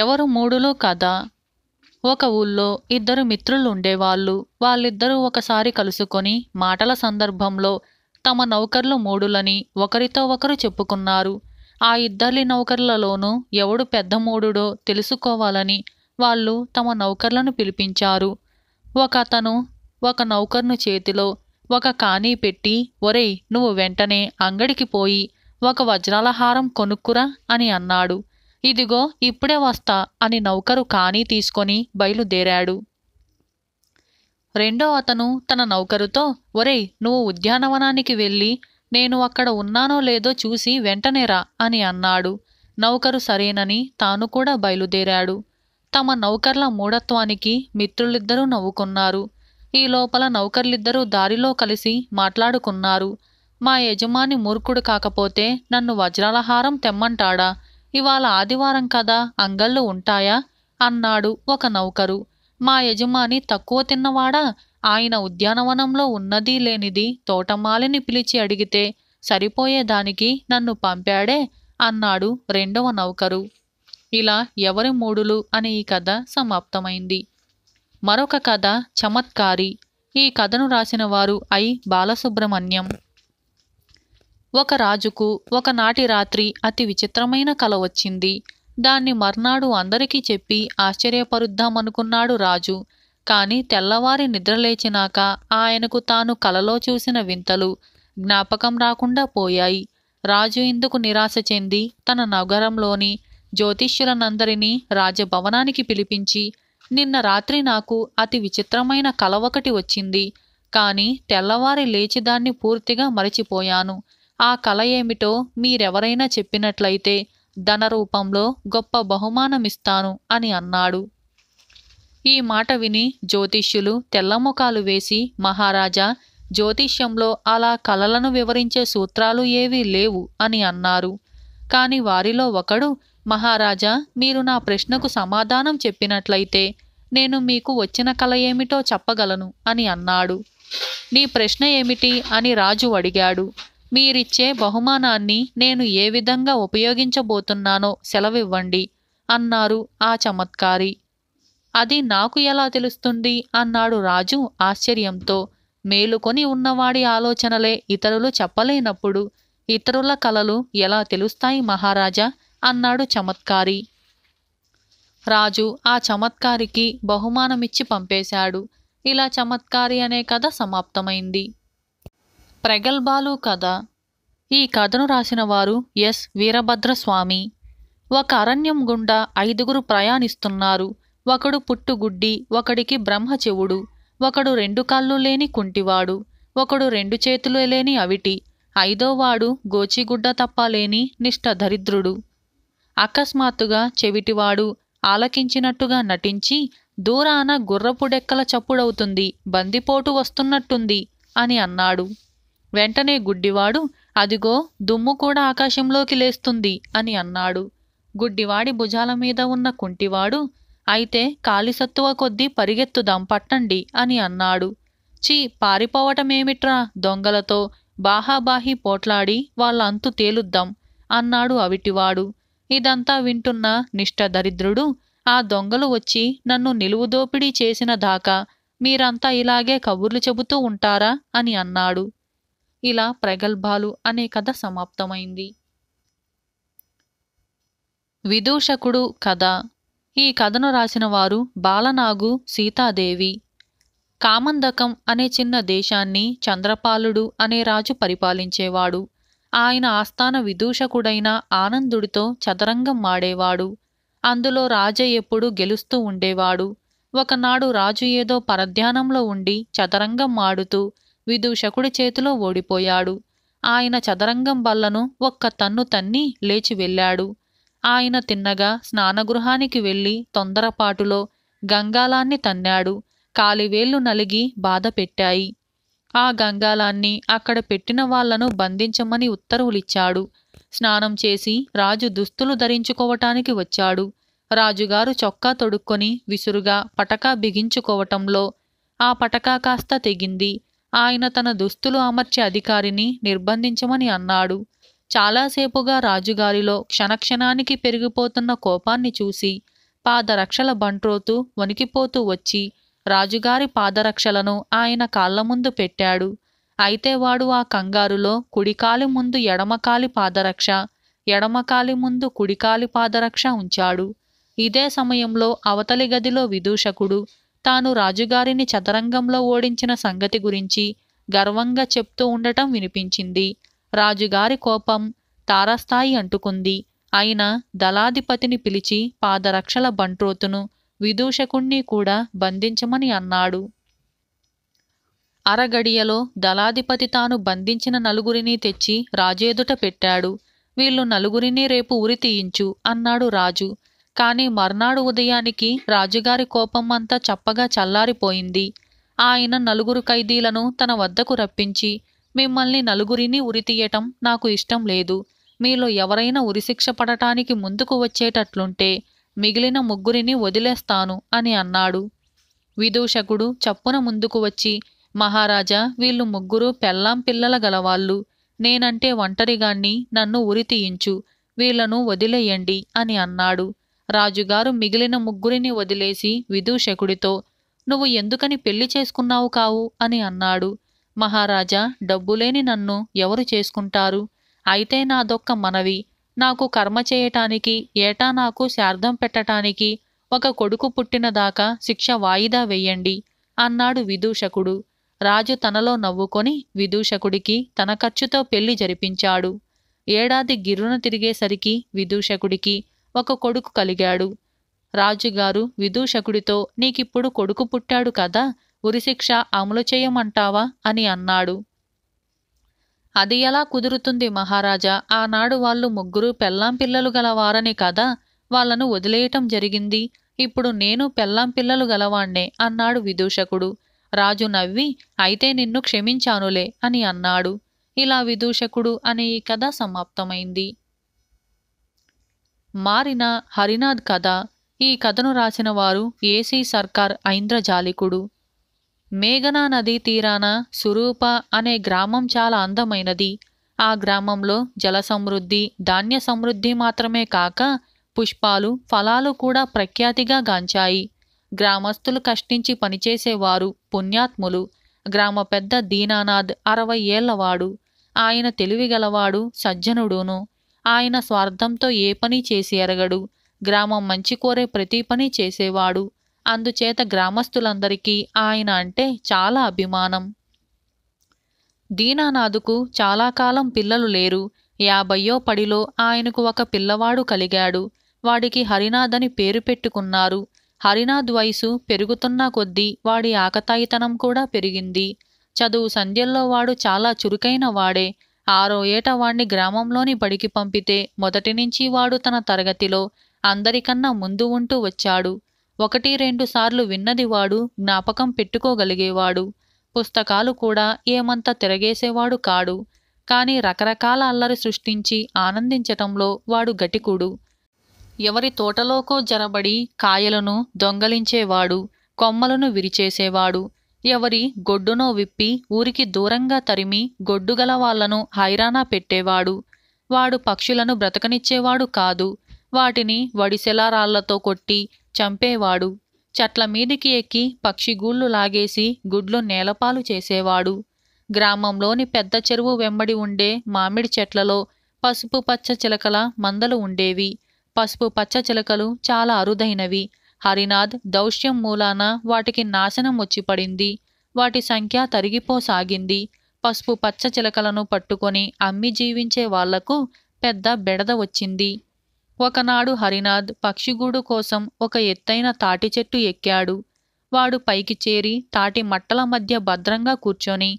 ఎవరు మూడులో కదా ఒక ఊళ్ళో ఇద్దరు మిత్రులు ఉండేవాళ్ళు వాళ్ళిద్దరూ ఒకసారి కలుసుకొని మాటల సందర్భంలో తమ నౌకర్లు మూడులని ఒకరితో ఒకరు చెప్పుకున్నారు ఆ ఇద్దరి నౌకర్లలోనూ ఎవడు పెద్ద మూడుడో తెలుసుకోవాలని వాళ్ళు తమ నౌకర్లను పిలిపించారు ఒక అతను ఒక నౌకర్ను చేతిలో ఒక కానీ పెట్టి ఒరేయ్ నువ్వు వెంటనే అంగడికి పోయి ఒక వజ్రాలహారం కొనుక్కురా అని అన్నాడు ఇదిగో ఇప్పుడే వస్తా అని నౌకరు కానీ తీసుకొని బయలుదేరాడు రెండో అతను తన నౌకరుతో ఒరేయ్ నువ్వు ఉద్యానవనానికి వెళ్ళి నేను అక్కడ ఉన్నానో లేదో చూసి వెంటనేరా అని అన్నాడు నౌకరు సరేనని తాను కూడా బయలుదేరాడు తమ నౌకర్ల మూఢత్వానికి మిత్రులిద్దరూ నవ్వుకున్నారు ఈ లోపల నౌకర్లిద్దరూ దారిలో కలిసి మాట్లాడుకున్నారు మా యజమాని మూర్ఖుడు కాకపోతే నన్ను వజ్రాలహారం తెమ్మంటాడా ఇవాళ ఆదివారం కదా అంగళ్ళు ఉంటాయా అన్నాడు ఒక నౌకరు మా యజమాని తక్కువ తిన్నవాడా ఆయన ఉద్యానవనంలో ఉన్నదీ లేనిది తోటమాలిని పిలిచి అడిగితే సరిపోయేదానికి నన్ను పంపాడే అన్నాడు రెండవ నౌకరు ఇలా ఎవరి మూడులు అనే ఈ కథ సమాప్తమైంది మరొక కథ చమత్కారి ఈ కథను రాసిన వారు ఐ బాలసుబ్రహ్మణ్యం ఒక రాజుకు ఒకనాటి రాత్రి అతి విచిత్రమైన కల వచ్చింది దాన్ని మర్నాడు అందరికీ చెప్పి ఆశ్చర్యపరుద్దామనుకున్నాడు రాజు కాని తెల్లవారి నిద్రలేచినాక ఆయనకు తాను కలలో చూసిన వింతలు జ్ఞాపకం రాకుండా పోయాయి రాజు ఇందుకు నిరాశ చెంది తన నగరంలోని జ్యోతిష్యులనందరినీ రాజభవనానికి పిలిపించి నిన్న రాత్రి నాకు అతి విచిత్రమైన కల ఒకటి వచ్చింది కాని తెల్లవారి లేచి దాన్ని పూర్తిగా మరచిపోయాను ఆ కళ ఏమిటో మీరెవరైనా చెప్పినట్లయితే ధన రూపంలో గొప్ప బహుమానమిస్తాను అని అన్నాడు ఈ మాట విని జ్యోతిష్యులు తెల్లముఖాలు వేసి మహారాజా జ్యోతిష్యంలో అలా కలలను వివరించే సూత్రాలు ఏవీ లేవు అని అన్నారు కాని వారిలో ఒకడు మహారాజా మీరు నా ప్రశ్నకు సమాధానం చెప్పినట్లయితే నేను మీకు వచ్చిన కళ ఏమిటో చెప్పగలను అని అన్నాడు నీ ప్రశ్న ఏమిటి అని రాజు అడిగాడు మీరిచ్చే బహుమానాన్ని నేను ఏ విధంగా ఉపయోగించబోతున్నానో సెలవివ్వండి అన్నారు ఆ చమత్కారి అది నాకు ఎలా తెలుస్తుంది అన్నాడు రాజు ఆశ్చర్యంతో మేలుకొని ఉన్నవాడి ఆలోచనలే ఇతరులు చెప్పలేనప్పుడు ఇతరుల కలలు ఎలా తెలుస్తాయి మహారాజా అన్నాడు చమత్కారి రాజు ఆ చమత్కారికి బహుమానమిచ్చి పంపేశాడు ఇలా చమత్కారి అనే కథ సమాప్తమైంది ప్రగల్భాలు కథ ఈ కథను రాసిన వారు ఎస్ వీరభద్రస్వామి ఒక అరణ్యం గుండా ఐదుగురు ప్రయాణిస్తున్నారు ఒకడు పుట్టుగుడ్డి ఒకడికి బ్రహ్మచెవుడు ఒకడు రెండు కాళ్ళు లేని కుంటివాడు ఒకడు రెండు చేతులు లేని అవిటి ఐదోవాడు గోచిగుడ్డ తప్ప లేని నిష్ఠదరిద్రుడు అకస్మాత్తుగా చెవిటివాడు ఆలకించినట్టుగా నటించి దూరాన గుర్రపుడెక్కల చప్పుడవుతుంది బందిపోటు వస్తున్నట్టుంది అని అన్నాడు వెంటనే గుడ్డివాడు అదిగో దుమ్ము కూడా ఆకాశంలోకి లేస్తుంది అని అన్నాడు గుడ్డివాడి భుజాల మీద ఉన్న కుంటివాడు అయితే కాలిసత్తువ కొద్దీ పరిగెత్తుదాం పట్టండి అని అన్నాడు చీ పారిపోవటమేమిట్రా దొంగలతో బాహాబాహి పోట్లాడి వాళ్ళంతు తేలుద్దాం అన్నాడు అవిటివాడు ఇదంతా వింటున్న నిష్టదరిద్రుడు ఆ దొంగలు వచ్చి నన్ను నిలువుదోపిడీ చేసిన దాకా మీరంతా ఇలాగే కబుర్లు చెబుతూ ఉంటారా అని అన్నాడు ఇలా ప్రగల్భాలు అనే కథ సమాప్తమైంది విదూషకుడు కథ ఈ కథను రాసిన వారు బాలనాగు సీతాదేవి కామందకం అనే చిన్న దేశాన్ని చంద్రపాలుడు అనే రాజు పరిపాలించేవాడు ఆయన ఆస్థాన విదూషకుడైన ఆనందుడితో చదరంగం మాడేవాడు అందులో రాజ ఎప్పుడు గెలుస్తూ ఉండేవాడు ఒకనాడు రాజు ఏదో పరధ్యానంలో ఉండి చదరంగం మాడుతూ విదూషకుడి చేతిలో ఓడిపోయాడు ఆయన చదరంగం బల్లను ఒక్క తన్ను తన్ని లేచి వెళ్ళాడు ఆయన తిన్నగా స్నానగృహానికి వెళ్ళి తొందరపాటులో గంగాలాన్ని తన్నాడు కాలివేళ్లు నలిగి బాధ పెట్టాయి ఆ గంగాలాన్ని అక్కడ పెట్టిన వాళ్లను బంధించమని ఉత్తర్వులిచ్చాడు స్నానం చేసి రాజు దుస్తులు ధరించుకోవటానికి వచ్చాడు రాజుగారు చొక్కా తొడుక్కొని విసురుగా పటకా బిగించుకోవటంలో ఆ పటకా కాస్త తెగింది ఆయన తన దుస్తులు అమర్చే అధికారిని నిర్బంధించమని అన్నాడు చాలాసేపుగా రాజుగారిలో క్షణక్షణానికి పెరిగిపోతున్న కోపాన్ని చూసి పాదరక్షల బంట్రోతూ వణికిపోతూ వచ్చి రాజుగారి పాదరక్షలను ఆయన కాళ్ల ముందు పెట్టాడు అయితే వాడు ఆ కంగారులో కుడికాలి ముందు ఎడమకాలి పాదరక్ష ఎడమకాలి ముందు కుడికాలి పాదరక్ష ఉంచాడు ఇదే సమయంలో అవతలి గదిలో విదూషకుడు తాను రాజుగారిని చదరంగంలో ఓడించిన సంగతి గురించి గర్వంగా చెప్తూ ఉండటం వినిపించింది రాజుగారి కోపం తారాస్థాయి అంటుకుంది అయినా దళాధిపతిని పిలిచి పాదరక్షల బంట్రోతును విదూషకుణ్ణి కూడా బంధించమని అన్నాడు అరగడియలో దళాధిపతి తాను బంధించిన నలుగురిని తెచ్చి రాజేదుట పెట్టాడు వీళ్ళు నలుగురిని రేపు ఉరి తీయించు అన్నాడు రాజు కాని మర్నాడు ఉదయానికి రాజుగారి కోపం అంతా చప్పగా చల్లారిపోయింది ఆయన నలుగురు ఖైదీలను తన వద్దకు రప్పించి మిమ్మల్ని నలుగురిని ఉరితీయటం నాకు ఇష్టం లేదు మీలో ఎవరైనా ఉరిశిక్ష పడటానికి ముందుకు వచ్చేటట్లుంటే మిగిలిన ముగ్గురిని వదిలేస్తాను అని అన్నాడు విదూషకుడు చప్పున ముందుకు వచ్చి మహారాజా వీళ్ళు ముగ్గురు పెళ్ళాం పిల్లల గలవాళ్ళు నేనంటే ఒంటరిగాన్ని నన్ను ఉరితీయించు వీళ్లను వదిలేయండి అని అన్నాడు రాజుగారు మిగిలిన ముగ్గురిని వదిలేసి విదూషకుడితో నువ్వు ఎందుకని పెళ్లి చేసుకున్నావు కావు అని అన్నాడు మహారాజా డబ్బులేని నన్ను ఎవరు చేసుకుంటారు అయితే నాదొక్క మనవి నాకు కర్మ చేయటానికి ఏటా నాకు శార్థం పెట్టటానికి ఒక కొడుకు పుట్టినదాకా శిక్ష వాయిదా వెయ్యండి అన్నాడు విదూషకుడు రాజు తనలో నవ్వుకొని విదూషకుడికి తన ఖర్చుతో పెళ్లి జరిపించాడు ఏడాది గిర్రున తిరిగేసరికి విదూషకుడికి ఒక కొడుకు కలిగాడు రాజుగారు విదూషకుడితో నీకిప్పుడు కొడుకు పుట్టాడు కదా ఉరిశిక్ష అమలు చేయమంటావా అని అన్నాడు అది ఎలా కుదురుతుంది మహారాజా ఆనాడు వాళ్ళు ముగ్గురు పెళ్ళాం పిల్లలు గలవారని కదా వాళ్లను వదిలేయటం జరిగింది ఇప్పుడు నేను పెళ్ళాం పిల్లలు గలవాణ్ణే అన్నాడు విదూషకుడు రాజు నవ్వి అయితే నిన్ను క్షమించానులే అని అన్నాడు ఇలా విదూషకుడు అనే ఈ కథ సమాప్తమైంది మారిన హరినాథ్ కథ ఈ కథను రాసిన వారు ఏసీ సర్కార్ ఐంద్రజాలికుడు మేఘనా నదీ తీరాన సురూప అనే గ్రామం చాలా అందమైనది ఆ గ్రామంలో జల సమృద్ధి ధాన్య సమృద్ధి మాత్రమే కాక పుష్పాలు ఫలాలు కూడా ప్రఖ్యాతిగా గాంచాయి గ్రామస్తులు కష్టించి పనిచేసేవారు పుణ్యాత్ములు గ్రామ పెద్ద దీనానాథ్ అరవై ఏళ్లవాడు ఆయన తెలివిగలవాడు సజ్జనుడును ఆయన స్వార్థంతో ఏ పని చేసి ఎరగడు గ్రామం మంచి కోరే ప్రతి పని చేసేవాడు అందుచేత గ్రామస్తులందరికీ ఆయన అంటే చాలా అభిమానం దీనానాథుకు చాలా కాలం పిల్లలు లేరు యాభయో పడిలో ఆయనకు ఒక పిల్లవాడు కలిగాడు వాడికి హరినాథ్ అని పేరు పెట్టుకున్నారు హరినాథ్ వయసు పెరుగుతున్న కొద్దీ వాడి ఆకతాయితనం కూడా పెరిగింది చదువు సంధ్యల్లో వాడు చాలా చురుకైన వాడే ఆరో ఏట వాణ్ణి గ్రామంలోని బడికి పంపితే మొదటి నుంచి వాడు తన తరగతిలో అందరికన్నా ముందు ఉంటూ వచ్చాడు ఒకటి రెండు సార్లు విన్నది వాడు జ్ఞాపకం పెట్టుకోగలిగేవాడు పుస్తకాలు కూడా ఏమంత తిరగేసేవాడు కాడు కాని రకరకాల అల్లరి సృష్టించి ఆనందించటంలో వాడు గటికుడు ఎవరి తోటలోకో జరబడి కాయలను దొంగలించేవాడు కొమ్మలను విరిచేసేవాడు ఎవరి గొడ్డునో విప్పి ఊరికి దూరంగా తరిమి గొడ్డుగల వాళ్లను హైరానా పెట్టేవాడు వాడు పక్షులను బ్రతకనిచ్చేవాడు కాదు వాటిని వడిసెలారాళ్లతో కొట్టి చంపేవాడు చెట్ల మీదికి ఎక్కి పక్షిగూళ్లు లాగేసి గుడ్లు నేలపాలు చేసేవాడు గ్రామంలోని పెద్ద చెరువు వెంబడి ఉండే మామిడి చెట్లలో పసుపు పచ్చ చిలకల మందలు ఉండేవి పసుపు పచ్చ చిలకలు చాలా అరుదైనవి హరినాథ్ దౌష్యం మూలాన వాటికి నాశనం వచ్చిపడింది వాటి సంఖ్య తరిగిపోసాగింది పసుపు పచ్చ చిలకలను పట్టుకొని అమ్మి జీవించే వాళ్లకు పెద్ద బెడద వచ్చింది ఒకనాడు హరినాథ్ పక్షిగూడు కోసం ఒక ఎత్తైన తాటి చెట్టు ఎక్కాడు వాడు పైకి చేరి తాటి మట్టల మధ్య భద్రంగా కూర్చొని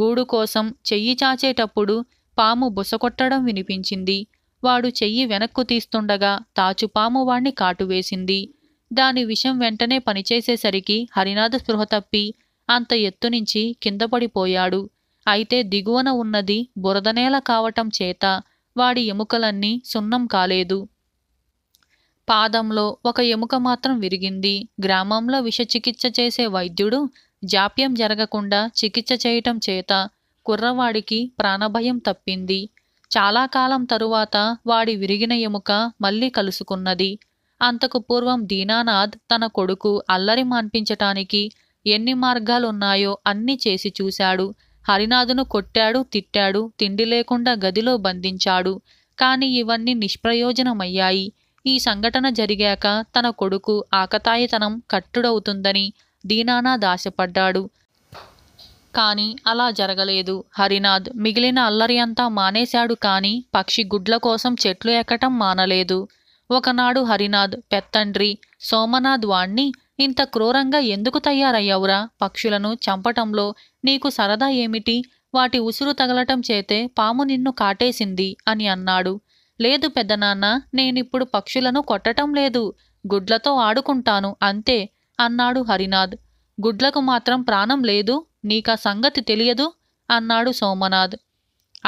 గూడు కోసం చెయ్యి చాచేటప్పుడు పాము బుసకొట్టడం వినిపించింది వాడు చెయ్యి వెనక్కు తీస్తుండగా తాచుపాము వాణ్ణి కాటువేసింది దాని విషం వెంటనే పనిచేసేసరికి హరినాథ స్పృహ తప్పి అంత ఎత్తునుంచి కిందపడిపోయాడు అయితే దిగువన ఉన్నది బురదనేల కావటం చేత వాడి ఎముకలన్నీ సున్నం కాలేదు పాదంలో ఒక ఎముక మాత్రం విరిగింది గ్రామంలో విష చికిత్స చేసే వైద్యుడు జాప్యం జరగకుండా చికిత్స చేయటం చేత కుర్రవాడికి ప్రాణభయం తప్పింది చాలా కాలం తరువాత వాడి విరిగిన ఎముక మళ్ళీ కలుసుకున్నది అంతకు పూర్వం దీనానాథ్ తన కొడుకు అల్లరి మాన్పించటానికి ఎన్ని మార్గాలున్నాయో అన్ని చేసి చూశాడు హరినాథును కొట్టాడు తిట్టాడు తిండి లేకుండా గదిలో బంధించాడు కాని ఇవన్నీ నిష్ప్రయోజనమయ్యాయి ఈ సంఘటన జరిగాక తన కొడుకు ఆకతాయితనం కట్టుడవుతుందని దీనానాథ్ ఆశపడ్డాడు కాని అలా జరగలేదు హరినాథ్ మిగిలిన అల్లరి అంతా మానేశాడు కాని పక్షి గుడ్ల కోసం చెట్లు ఎక్కటం మానలేదు ఒకనాడు హరినాథ్ పెత్తండ్రి సోమనాథ్ వాణ్ణి ఇంత క్రూరంగా ఎందుకు తయారయ్యావురా పక్షులను చంపటంలో నీకు సరదా ఏమిటి వాటి ఉసురు తగలటం చేతే పాము నిన్ను కాటేసింది అని అన్నాడు లేదు పెద్దనాన్న నేనిప్పుడు పక్షులను కొట్టటం లేదు గుడ్లతో ఆడుకుంటాను అంతే అన్నాడు హరినాథ్ గుడ్లకు మాత్రం ప్రాణం లేదు నీకా సంగతి తెలియదు అన్నాడు సోమనాథ్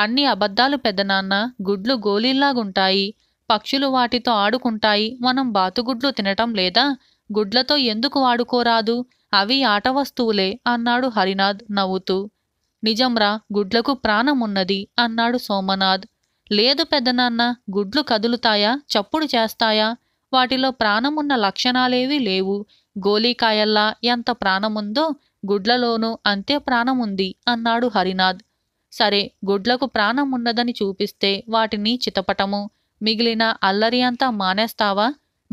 అన్ని అబద్ధాలు పెద్దనాన్న గుడ్లు గోలీల్లాగుంటాయి పక్షులు వాటితో ఆడుకుంటాయి మనం బాతుగుడ్లు తినటం లేదా గుడ్లతో ఎందుకు వాడుకోరాదు అవి ఆట వస్తువులే అన్నాడు హరినాథ్ నవ్వుతూ నిజంరా గుడ్లకు ప్రాణమున్నది అన్నాడు సోమనాథ్ లేదు పెద్దనాన్న గుడ్లు కదులుతాయా చప్పుడు చేస్తాయా వాటిలో ప్రాణమున్న లక్షణాలేవీ లేవు గోలీకాయల్లా ఎంత ప్రాణముందో గుడ్లలోనూ అంతే ప్రాణముంది అన్నాడు హరినాథ్ సరే గుడ్లకు ప్రాణమున్నదని చూపిస్తే వాటిని చితపటము మిగిలిన అల్లరి అంతా మానేస్తావా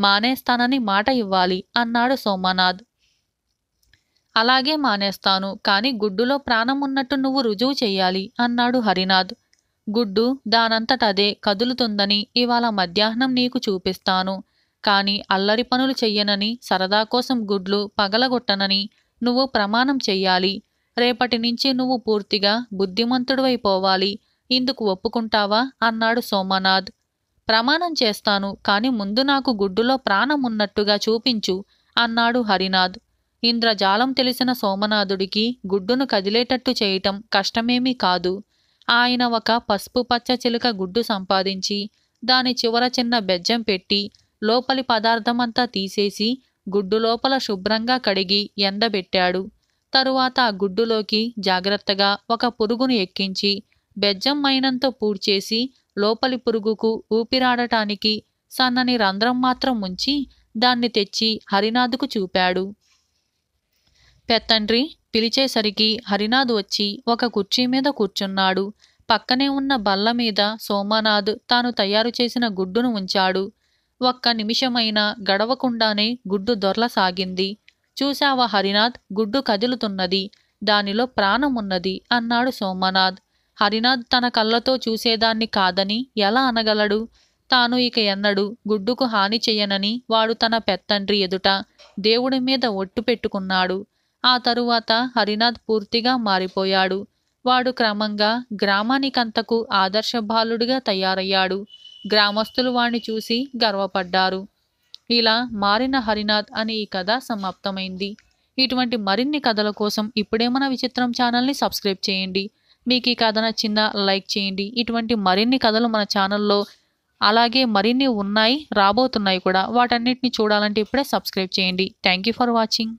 మానేస్తానని మాట ఇవ్వాలి అన్నాడు సోమనాథ్ అలాగే మానేస్తాను కానీ గుడ్డులో ప్రాణం ఉన్నట్టు నువ్వు రుజువు చెయ్యాలి అన్నాడు హరినాథ్ గుడ్డు దానంతటదే కదులుతుందని ఇవాళ మధ్యాహ్నం నీకు చూపిస్తాను కాని అల్లరి పనులు చెయ్యనని సరదా కోసం గుడ్లు పగలగొట్టనని నువ్వు ప్రమాణం చెయ్యాలి రేపటి నుంచి నువ్వు పూర్తిగా బుద్ధిమంతుడివైపోవాలి ఇందుకు ఒప్పుకుంటావా అన్నాడు సోమనాథ్ ప్రమాణం చేస్తాను కాని ముందు నాకు గుడ్డులో ప్రాణం ఉన్నట్టుగా చూపించు అన్నాడు హరినాథ్ ఇంద్రజాలం తెలిసిన సోమనాథుడికి గుడ్డును కదిలేటట్టు చేయటం కష్టమేమీ కాదు ఆయన ఒక పసుపు పచ్చ చిలుక గుడ్డు సంపాదించి దాని చివర చిన్న బెజ్జం పెట్టి లోపలి పదార్థమంతా తీసేసి గుడ్డు లోపల శుభ్రంగా కడిగి ఎండబెట్టాడు తరువాత ఆ గుడ్డులోకి జాగ్రత్తగా ఒక పురుగును ఎక్కించి బెజ్జం మైనంతో పూడ్చేసి లోపలి పురుగుకు ఊపిరాడటానికి సన్నని రంధ్రం మాత్రం ఉంచి దాన్ని తెచ్చి హరినాథుకు చూపాడు పెత్తండ్రి పిలిచేసరికి హరినాథ్ వచ్చి ఒక కుర్చీ మీద కూర్చున్నాడు పక్కనే ఉన్న బల్ల మీద సోమనాథ్ తాను తయారు చేసిన గుడ్డును ఉంచాడు ఒక్క నిమిషమైనా గడవకుండానే గుడ్డు దొర్లసాగింది చూశావా హరినాథ్ గుడ్డు కదులుతున్నది దానిలో ప్రాణమున్నది అన్నాడు సోమనాథ్ హరినాథ్ తన కళ్ళతో చూసేదాన్ని కాదని ఎలా అనగలడు తాను ఇక ఎన్నడు గుడ్డుకు హాని చెయ్యనని వాడు తన పెత్తండ్రి ఎదుట దేవుడి మీద ఒట్టు పెట్టుకున్నాడు ఆ తరువాత హరినాథ్ పూర్తిగా మారిపోయాడు వాడు క్రమంగా గ్రామానికంతకు ఆదర్శ బాలుడిగా తయారయ్యాడు గ్రామస్తులు వాణ్ణి చూసి గర్వపడ్డారు ఇలా మారిన హరినాథ్ అని ఈ కథ సమాప్తమైంది ఇటువంటి మరిన్ని కథల కోసం ఇప్పుడే మన విచిత్రం ఛానల్ని సబ్స్క్రైబ్ చేయండి మీకు ఈ కథ నచ్చిందా లైక్ చేయండి ఇటువంటి మరిన్ని కథలు మన ఛానల్లో అలాగే మరిన్ని ఉన్నాయి రాబోతున్నాయి కూడా వాటన్నిటిని చూడాలంటే ఇప్పుడే సబ్స్క్రైబ్ చేయండి థ్యాంక్ యూ ఫర్ వాచింగ్